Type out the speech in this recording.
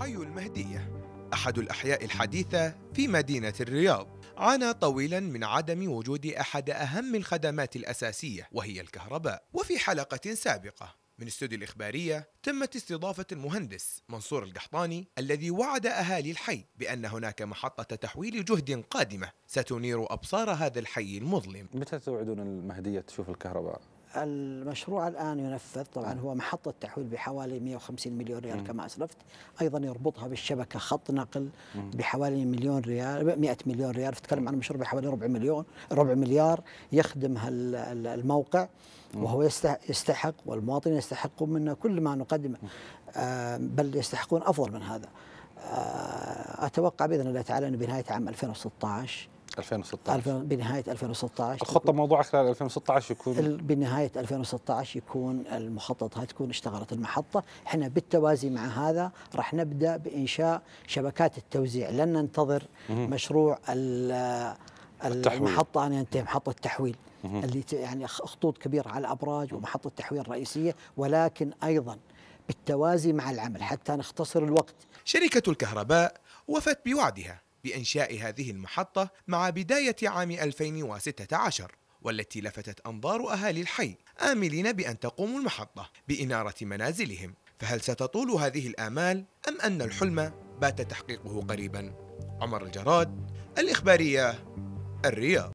حي المهدية أحد الأحياء الحديثة في مدينة الرياض عانى طويلا من عدم وجود أحد أهم الخدمات الأساسية وهي الكهرباء وفي حلقة سابقة من استوديو الإخبارية تمت استضافة المهندس منصور القحطاني الذي وعد أهالي الحي بأن هناك محطة تحويل جهد قادمة ستنير أبصار هذا الحي المظلم متى توعدون المهدية تشوف الكهرباء؟ المشروع الآن ينفذ طبعا نعم. هو محطة تحويل بحوالي 150 مليون ريال كما أسلفت أيضا يربطها بالشبكة خط نقل بحوالي مليون ريال 100 مليون ريال تتكلم عن مشروع بحوالي ربع مليون ربع مليار يخدم الموقع وهو يستحق والمواطنين يستحقون منا كل ما نقدمه بل يستحقون أفضل من هذا آه، أتوقع بإذن الله تعالى أن بنهاية عام 2016 2016 بنهايه 2016 الخطه موضوعه خلال 2016 يكون بنهايه 2016 يكون المخطط هاي تكون اشتغلت المحطه احنا بالتوازي مع هذا راح نبدا بانشاء شبكات التوزيع لن ننتظر مم. مشروع المحطه ان ينتهي محطه التحويل اللي يعني خطوط كبيره على الابراج ومحطه التحويل الرئيسيه ولكن ايضا بالتوازي مع العمل حتى نختصر الوقت شركه الكهرباء وفت بوعدها بإنشاء هذه المحطة مع بداية عام 2016 والتي لفتت أنظار أهالي الحي آملين بأن تقوم المحطة بإنارة منازلهم فهل ستطول هذه الآمال أم أن الحلم بات تحقيقه قريبا؟ عمر الجراد الإخبارية الرياض